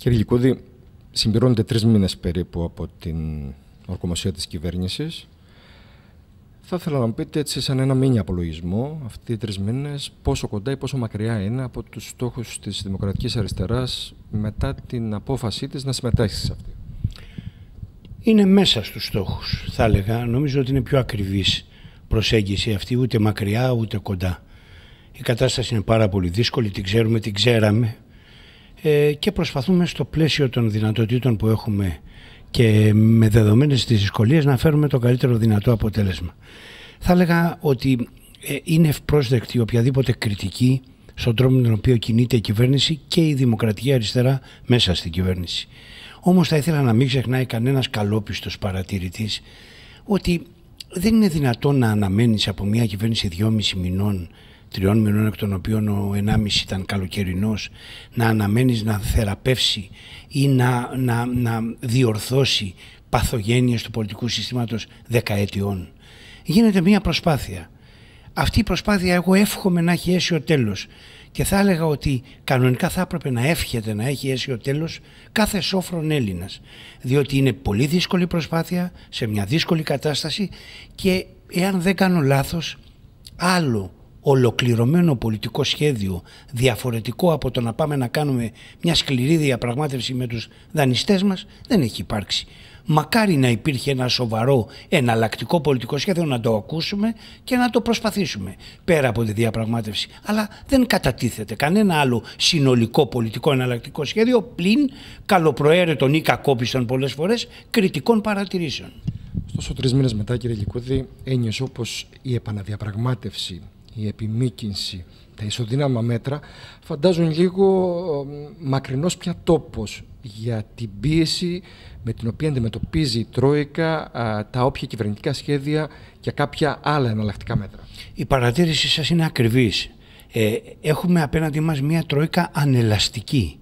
Κύριε Γλυκούδη, δηλαδή, συμπληρώνεται τρεις μήνες περίπου από την ορκομοσία της κυβέρνησης. Θα ήθελα να μου πείτε έτσι σαν ένα μήνυμα απολογισμό αυτοί οι τρεις μήνες πόσο κοντά ή πόσο μακριά είναι από τους στόχους της Δημοκρατικής Αριστεράς μετά την απόφασή της να συμμετάσχει σε αυτή. Είναι μέσα στους στόχους θα έλεγα. Νομίζω ότι είναι πιο ακριβής προσέγγιση αυτή ούτε μακριά ούτε κοντά. Η κατάσταση είναι πάρα πολύ δύσκολη, την ξέρουμε, την ξέραμε ε, και προσπαθούμε στο πλαίσιο των δυνατοτήτων που έχουμε και με δεδομένες τις δυσκολίες να φέρουμε το καλύτερο δυνατό αποτέλεσμα. Θα έλεγα ότι ε, είναι ευπρόσδεκτη οποιαδήποτε κριτική στον τρόπο με τον οποίο κινείται η κυβέρνηση και η δημοκρατία αριστερά μέσα στην κυβέρνηση. Όμως θα ήθελα να μην ξεχνάει κανένας καλόπιστος παρατηρητής ότι δεν είναι δυνατόν να αναμένεις από μια κυβέρνηση δυόμιση μηνών τριών μηνών εκ των οποίων ο ενάμιση ήταν καλοκαιρινός να αναμένεις να θεραπεύσει ή να, να, να διορθώσει παθογένειες του πολιτικού συστήματος δεκαετιών. Γίνεται μια προσπάθεια. Αυτή η προσπάθεια εγώ εύχομαι να έχει αίσιο τέλος και θα έλεγα ότι κανονικά θα έπρεπε να εύχεται να έχει αίσιο τέλος κάθε σόφρον Έλληνας διότι είναι πολύ δύσκολη προσπάθεια σε μια δύσκολη κατάσταση και εάν δεν κάνω λάθος άλλο ολοκληρωμένο πολιτικό σχέδιο διαφορετικό από το να πάμε να κάνουμε μια σκληρή διαπραγμάτευση με τους δανειστές μας δεν έχει υπάρξει. Μακάρι να υπήρχε ένα σοβαρό εναλλακτικό πολιτικό σχέδιο να το ακούσουμε και να το προσπαθήσουμε πέρα από τη διαπραγμάτευση. Αλλά δεν κατατίθεται κανένα άλλο συνολικό πολιτικό εναλλακτικό σχέδιο πλην καλοπροαίρετων ή κακόπιστων πολλές φορές κριτικών παρατηρήσεων. Ωστόσο, τρεις μήνες μετά, κύριε Λικούδη, ένιωσε όπως η κακοπιστων πολλέ φορέ κριτικων παρατηρησεων ωστοσο τρει μηνε μετα κυριε λικουδη ενιωσε οπω η επαναδιαπραγματευση η επιμήκυνση, τα ισοδύναμα μέτρα, φαντάζουν λίγο μακρινός πια τόπος για την πίεση με την οποία αντιμετωπίζει η Τρόικα τα όποια κυβερνητικά σχέδια και κάποια άλλα εναλλακτικά μέτρα. Η παρατήρηση σας είναι ακριβής. Ε, έχουμε απέναντι μας μια Τρόικα ανελαστική.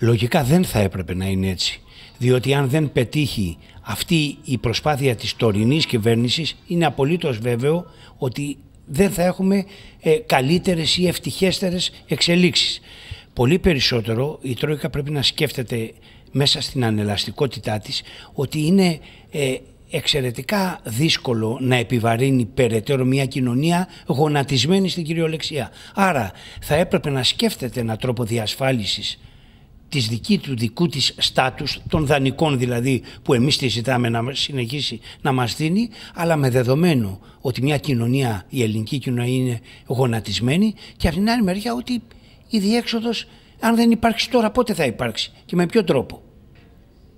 Λογικά δεν θα έπρεπε να είναι έτσι. Διότι αν δεν πετύχει αυτή η προσπάθεια της τωρινής κυβέρνησης είναι απολύτως βέβαιο ότι δεν θα έχουμε ε, καλύτερες ή ευτυχέστερες εξελίξεις. Πολύ περισσότερο η Τρόικα πρέπει να σκέφτεται μέσα στην ανελαστικότητά της ότι είναι ε, εξαιρετικά δύσκολο να επιβαρύνει περαιτέρω μια κοινωνία γονατισμένη στην κυριολεξία. Άρα θα έπρεπε να σκέφτεται ένα τρόπο διασφάλισης της δική του δικού της στάτους, των δανεικών δηλαδή που εμείς τη ζητάμε να συνεχίσει να μας δίνει, αλλά με δεδομένο ότι μια κοινωνία, η ελληνική κοινωνία είναι γονατισμένη και από την άλλη μεριά ότι η διέξοδος αν δεν υπάρξει τώρα πότε θα υπάρξει και με ποιο τρόπο.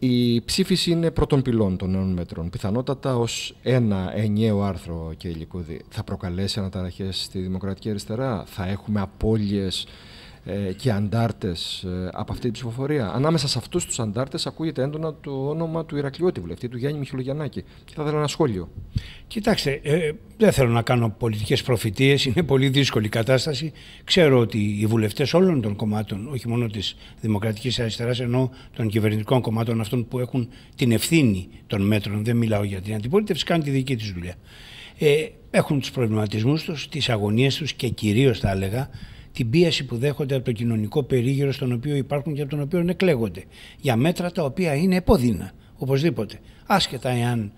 Η ψήφιση είναι πρώτων πυλών των νέων μέτρων. Πιθανότατα ως ένα ενιαίο άρθρο, κύριε Λικούδη, θα προκαλέσει αναταραχές στη Δημοκρατική Αριστερά, θα έχουμε απώλειες ε, και αντάρτες ε, από αυτή την ψηφοφορία. Ανάμεσα σε αυτούς τους αντάρτες, ακούγεται έντονα το όνομα του Ηρακλειώτη βουλευτή, του Γιάννη Μιχυλογιαννάκη. Και θα ήθελα ένα σχόλιο. Κοιτάξτε, ε, δεν θέλω να κάνω πολιτικές προφητείες. είναι πολύ δύσκολη η κατάσταση. Ξέρω ότι οι βουλευτές όλων των κομμάτων, όχι μόνο της δημοκρατικής Αριστεράς, ενώ των κυβερνητικών κομμάτων αυτών που έχουν την ευθύνη των μέτρων, δεν μιλάω για την αντιπολίτευση, κάνουν τη δική τη δουλειά. Ε, έχουν τους προβληματισμούς τους, τις αγωνίες τους και κυρίως θα έλεγα την πίεση που δέχονται από το κοινωνικό περίγυρο στον οποίο υπάρχουν και από τον οποίο εκλέγονται. Για μέτρα τα οποία είναι επώδυνα, οπωσδήποτε. Άσχετα εάν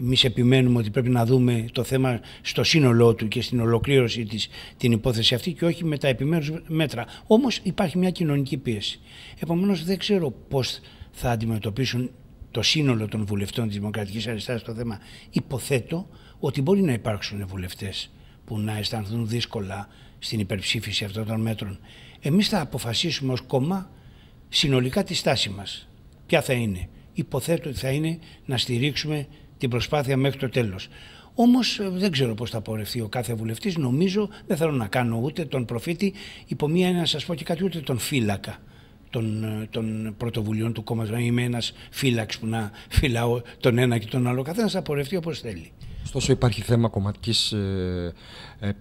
εμείς επιμένουμε ότι πρέπει να δούμε το θέμα στο σύνολό του και στην ολοκλήρωση της, την υπόθεση αυτή και όχι με τα επιμέρους μέτρα. Όμως υπάρχει μια κοινωνική πίεση. Επομένως δεν ξέρω πώς θα αντιμετωπίσουν το σύνολο των βουλευτών της Δημοκρατικής Αριστάς το θέμα. Υποθέτω ότι μπορεί να υπάρξουν βουλευτές που να αισθανθούν δύσκολα στην υπερψήφιση αυτών των μέτρων. Εμείς θα αποφασίσουμε ως κόμμα συνολικά τη στάση μας. Ποια θα είναι. Υποθέτω ότι θα είναι να στηρίξουμε την προσπάθεια μέχρι το τέλος. Όμως ε, δεν ξέρω πώς θα πορευτεί ο κάθε βουλευτής. Νομίζω δεν θέλω να κάνω ούτε τον προφήτη, υπό μία να σας πω και κάτι, ούτε τον φύλακα των, ε, των πρωτοβουλειών του κόμματος. Είμαι ένας φύλαξ που να φυλάω τον ένα και τον άλλο. Καθένας θα πορευτεί όπως θέλει. Ωστόσο υπάρχει θέμα κομματικής ε, ε,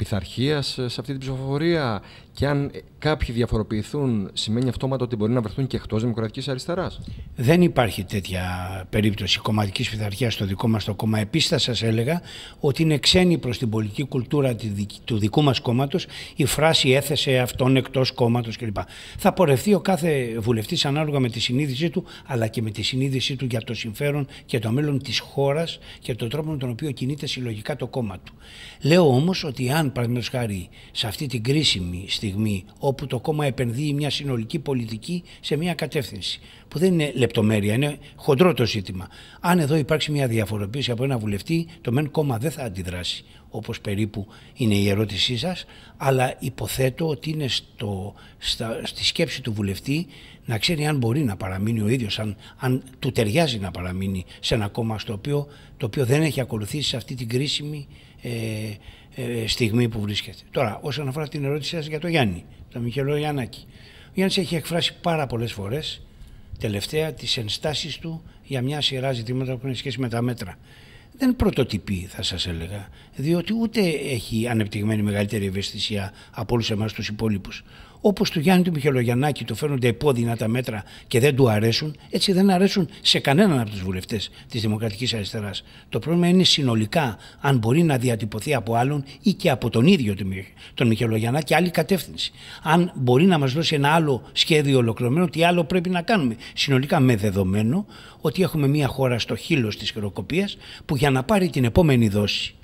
ε σε αυτή την ψηφοφορία και αν κάποιοι διαφοροποιηθούν, σημαίνει αυτόματα ότι μπορεί να βρεθούν και εκτός Δημοκρατικής Αριστεράς. Δεν υπάρχει τέτοια περίπτωση κομματικής πειθαρχίας στο δικό μας το κόμμα. Επίσης, θα σας έλεγα ότι είναι ξένη προς την πολιτική κουλτούρα του δικού μας κόμματος η φράση έθεσε αυτόν εκτός κόμματος κλπ. Θα πορευτεί ο κάθε βουλευτής ανάλογα με τη συνείδησή του, αλλά και με τη συνείδησή του για το συμφέρον και το μέλλον της χώρας και τον τρόπο με τον οποίο κινείται συλλογικά το κόμμα του. Λέω όμως ότι αν, παραδείγματος χάρη, σε αυτή την κρίσιμη όπου το κόμμα επενδύει μια συνολική πολιτική σε μια κατεύθυνση. Που δεν είναι λεπτομέρεια, είναι χοντρό το ζήτημα. Αν εδώ υπάρξει μια διαφοροποίηση από ένα βουλευτή, το μεν κόμμα δεν θα αντιδράσει, όπως περίπου είναι η ερώτησή σας, αλλά υποθέτω ότι είναι στο, στη σκέψη του βουλευτή να ξέρει αν μπορεί να παραμείνει ο ίδιος, αν, αν του ταιριάζει να παραμείνει σε ένα κόμμα στο οποίο, το οποίο δεν έχει ακολουθήσει αυτή την κρίσιμη. Ε, ε, στιγμή που βρίσκεται. Τώρα, όσον αφορά την ερώτησή σας για τον Γιάννη, τον Μιχελό Γιαννάκη. Ο Γιάννης έχει εκφράσει πάρα πολλές φορές τελευταία τις ενστάσεις του για μια σειρά ζητήματα που έχουν σχέση με τα μέτρα. Δεν πρωτοτυπεί, θα σας έλεγα, διότι ούτε έχει ανεπτυγμένη μεγαλύτερη ευαισθησία από όλους εμάς τους υπόλοιπους. Όπως του Γιάννη του Μιχελογιαννάκη του φαίνονται επώδυνα τα μέτρα και δεν του αρέσουν, έτσι δεν αρέσουν σε κανέναν από τους βουλευτές της Δημοκρατικής Αριστεράς. Το πρόβλημα είναι συνολικά αν μπορεί να διατυπωθεί από άλλον ή και από τον ίδιο τον Μιχελογιαννάκη άλλη κατεύθυνση. Αν μπορεί να μας δώσει ένα άλλο σχέδιο ολοκληρωμένο, τι άλλο πρέπει να κάνουμε. Συνολικά με δεδομένο ότι έχουμε μια χώρα στο χείλος της χειροκοπία που για να πάρει την επόμενη δόση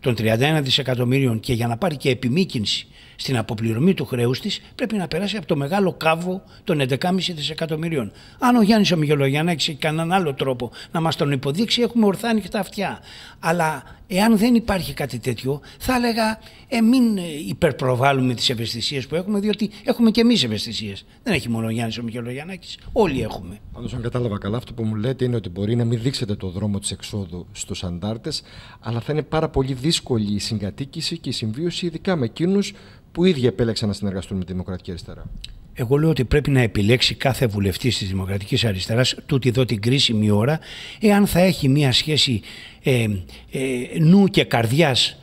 των 31 δισεκατομμύριων και για να πάρει και επιμήκυνση στην αποπληρωμή του χρέους της πρέπει να περάσει από το μεγάλο κάβο των 11,5 δισεκατομμυρίων. Αν ο Γιάννης ο Μιγελογιάννη έχει κανέναν άλλο τρόπο να μας τον υποδείξει, έχουμε ορθά ανοιχτά αυτιά. Αλλά εάν δεν υπάρχει κάτι τέτοιο, θα έλεγα ε, μην ε, υπερπροβάλλουμε τις ευαισθησίες που έχουμε, διότι έχουμε και εμείς ευαισθησίες. Δεν έχει μόνο ο Γιάννης ο Μιγελογιάννη, όλοι έχουμε. Πάντως, αν κατάλαβα καλά, αυτό που μου λέτε είναι ότι μπορεί να μην δείξετε το δρόμο της εξόδου στους αντάρτες, αλλά θα είναι πάρα πολύ δύσκολη η συγκατοίκηση και η συμβίωση, ειδικά με εκείνους που ίδιοι επέλεξαν να συνεργαστούν με τη Δημοκρατική Αριστερά. Εγώ λέω ότι πρέπει να επιλέξει κάθε βουλευτής της Δημοκρατικής Αριστεράς, τούτη εδώ την κρίσιμη ώρα, εάν θα έχει μία σχέση ε, ε νου και καρδιάς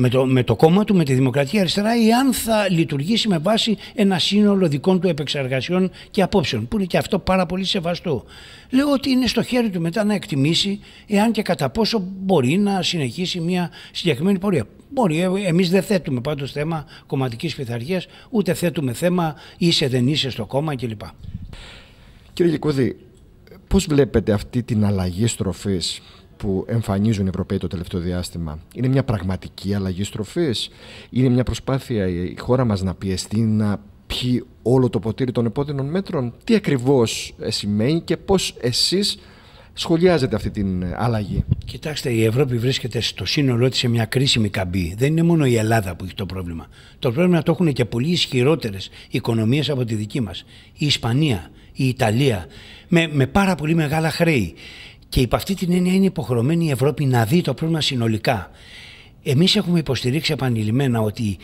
με το, με το κόμμα του, με τη Δημοκρατία Αριστερά, ή αν θα λειτουργήσει με βάση ένα σύνολο δικών του επεξεργασιών και απόψεων, που είναι και αυτό πάρα πολύ σεβαστό. Λέω ότι είναι στο χέρι του μετά να εκτιμήσει εάν και κατά πόσο μπορεί να συνεχίσει μια συγκεκριμένη πορεία. Μπορεί, ε, εμείς δεν θέτουμε πάντως θέμα κομματικής πειθαρχίας, ούτε θέτουμε θέμα είσαι δεν είσαι στο κόμμα κλπ. Κύριε Γεκούδη, πώς βλέπετε αυτή την αλλαγή στροφής, που εμφανίζουν οι Ευρωπαίοι το τελευταίο διάστημα είναι μια πραγματική αλλαγή στροφής. είναι μια προσπάθεια η χώρα μας να πιεστεί, να πιει όλο το ποτήρι των επόμενων μέτρων. Τι ακριβώς ε, σημαίνει και πώς εσείς σχολιάζετε αυτή την ε, αλλαγή. Κοιτάξτε, η Ευρώπη βρίσκεται στο σύνολό της σε μια κρίσιμη καμπή. Δεν είναι μόνο η Ελλάδα που έχει το πρόβλημα. Το πρόβλημα το έχουν και πολύ ισχυρότερες οικονομίες από τη δική μας. Η Ισπανία, η Ιταλία, με, με πάρα πολύ μεγάλα χρέη. Και υπ' αυτή την έννοια είναι υποχρεωμένη η Ευρώπη να δει το πρόβλημα συνολικά. Εμείς έχουμε υποστηρίξει επανειλημμένα ότι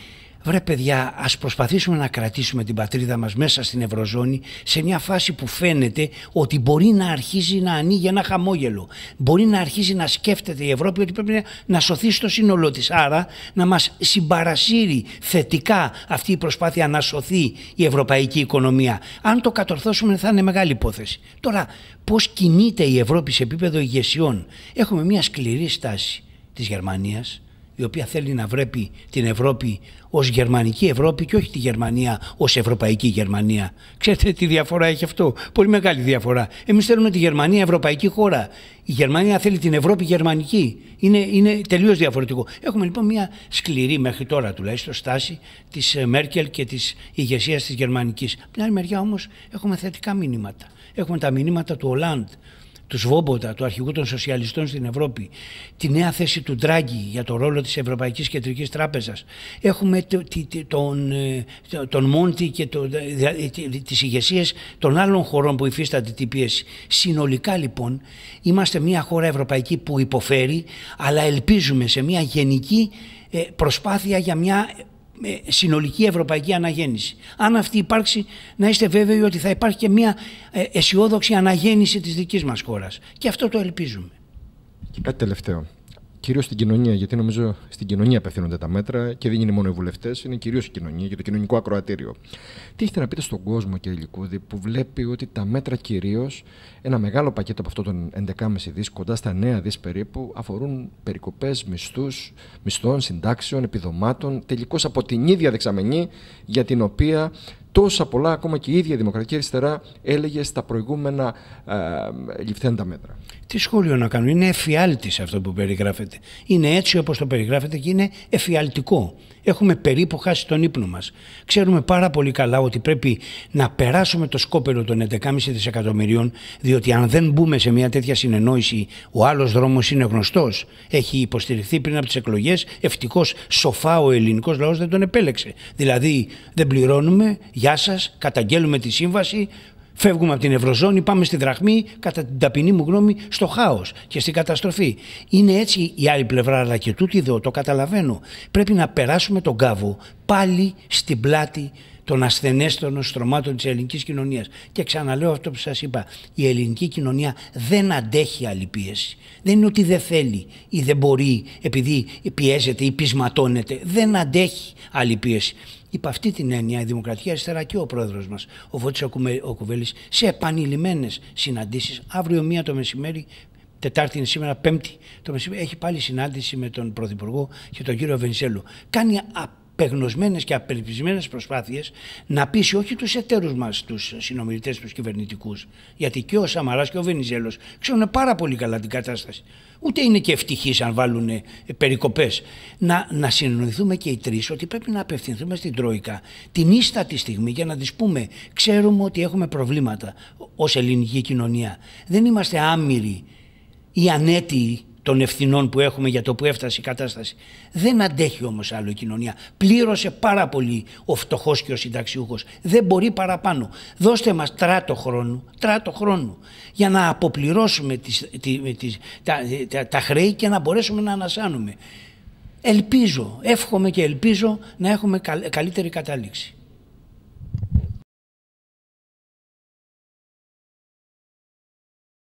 Βρε παιδιά, ας προσπαθήσουμε να κρατήσουμε την πατρίδα μας μέσα στην Ευρωζώνη σε μια φάση που φαίνεται ότι μπορεί να αρχίζει να ανοίγει ένα χαμόγελο. Μπορεί να αρχίζει να σκέφτεται η Ευρώπη ότι πρέπει να σωθεί στο σύνολό της. Άρα να μας συμπαρασύρει θετικά αυτή η προσπάθεια να σωθεί η ευρωπαϊκή οικονομία. Αν το κατορθώσουμε θα είναι μεγάλη υπόθεση. Τώρα πώς κινείται η Ευρώπη σε επίπεδο ηγεσιών. Έχουμε μια σκληρή στάση της Γερμανίας, η οποία θέλει να βρέπει την Ευρώπη ως γερμανική Ευρώπη και όχι τη Γερμανία ως ευρωπαϊκή Γερμανία. Ξέρετε τι διαφορά έχει αυτό. Πολύ μεγάλη διαφορά. Εμείς θέλουμε τη Γερμανία ευρωπαϊκή χώρα. Η Γερμανία θέλει την Ευρώπη γερμανική. Είναι, είναι τελείως διαφορετικό. Έχουμε λοιπόν μια σκληρή μέχρι τώρα τουλάχιστον στάση της ε, Μέρκελ και της ηγεσίας της Γερμανικής. Από την άλλη μεριά όμως έχουμε θετικά μηνύματα. Έχουμε τα μηνύματα του Ολάντ του Σβόμποτα, του αρχηγού των σοσιαλιστών στην Ευρώπη, τη νέα θέση του Ντράγκη για το ρόλο της Ευρωπαϊκής Κεντρικής Τράπεζας. Έχουμε ε, τον, Μόντι και το, ε, τις ηγεσίες των άλλων χωρών που υφίστανται την πίεση. Συνολικά λοιπόν είμαστε μια χώρα ευρωπαϊκή που υποφέρει αλλά ελπίζουμε σε μια γενική ε, προσπάθεια για μια συνολική ευρωπαϊκή αναγέννηση. Αν αυτή υπάρξει, να είστε βέβαιοι ότι θα υπάρχει και μια ε, αισιόδοξη αναγέννηση της δικής μας χώρας. Και αυτό το ελπίζουμε. Και κάτι τελευταίο κυρίως στην κοινωνία, γιατί νομίζω στην κοινωνία απευθύνονται τα μέτρα και δεν είναι μόνο οι βουλευτές, είναι κυρίως η κοινωνία και το κοινωνικό ακροατήριο. Τι έχετε να πείτε στον κόσμο, κύριε Λικούδη, που βλέπει ότι τα μέτρα κυρίως, ένα μεγάλο πακέτο από αυτό των 11,5 δις, κοντά στα 9 δις περίπου, αφορούν περικοπές μισθούς, μισθών, συντάξεων, επιδομάτων, τελικώς από την ίδια δεξαμενή για την οποία τόσα πολλά ακόμα και η ίδια η Δημοκρατική Αριστερά έλεγε στα προηγούμενα ε, ληφθέντα μέτρα τι σχόλιο να κάνουν. Είναι εφιάλτης αυτό που περιγράφεται. Είναι έτσι όπως το περιγράφεται και είναι εφιαλτικό. Έχουμε περίπου χάσει τον ύπνο μας. Ξέρουμε πάρα πολύ καλά ότι πρέπει να περάσουμε το σκόπελο των 11,5 δισεκατομμυρίων διότι αν δεν μπούμε σε μια τέτοια συνεννόηση ο άλλος δρόμος είναι γνωστός. Έχει υποστηριχθεί πριν από τις εκλογές, ευτυχώς σοφά ο ελληνικός λαός δεν τον επέλεξε. Δηλαδή δεν πληρώνουμε, γεια σας, καταγγέλουμε τη σύμβαση, Φεύγουμε από την Ευρωζώνη, πάμε στη δραχμή, κατά την ταπεινή μου γνώμη, στο χάος και στην καταστροφή. Είναι έτσι η άλλη πλευρά, αλλά και τούτη εδώ, το καταλαβαίνω. Πρέπει να περάσουμε τον κάβο πάλι στην πλάτη των ασθενέστερων στρωμάτων της ελληνικής κοινωνίας. Και ξαναλέω αυτό που σας είπα, η ελληνική κοινωνία δεν αντέχει άλλη πίεση. Δεν είναι ότι δεν θέλει ή δεν μπορεί επειδή πιέζεται ή πεισματώνεται. Δεν αντέχει άλλη πίεση. Υπ' αυτή την έννοια η Δημοκρατία Αριστερά και ο πρόεδρος μας, ο Φώτης ο Κουβέλης, σε επανειλημμένες συναντήσεις, αύριο μία το μεσημέρι, Τετάρτη είναι σήμερα, Πέμπτη το μεσημέρι, έχει πάλι συνάντηση με τον Πρωθυπουργό και τον κύριο Βενιζέλου. Κάνει πεγνωσμένες και απελπισμένες προσπάθειες να πείσει όχι τους εταίρους μας, τους συνομιλητές, τους κυβερνητικούς, γιατί και ο Σαμαράς και ο Βενιζέλος ξέρουν πάρα πολύ καλά την κατάσταση. Ούτε είναι και ευτυχείς αν βάλουν ε, περικοπές. Να, να συνοηθούμε και οι τρεις ότι πρέπει να απευθυνθούμε στην Τρόικα την ίστατη στιγμή για να της πούμε ξέρουμε ότι έχουμε προβλήματα ως ελληνική κοινωνία. Δεν είμαστε άμυροι ή ανέτοιοι των ευθυνών που έχουμε για το που έφτασε η κατάσταση. Δεν αντέχει όμως άλλο η κοινωνία. Πλήρωσε πάρα πολύ ο φτωχός και ο συνταξιούχος. Δεν μπορεί παραπάνω. Δώστε μας τράτο χρόνου, τράτο χρόνου για να αποπληρώσουμε τις, τις, τα, τα, τα χρέη και να μπορέσουμε να ανασάνουμε. Ελπίζω, εύχομαι και ελπίζω να έχουμε καλύτερη κατάληξη.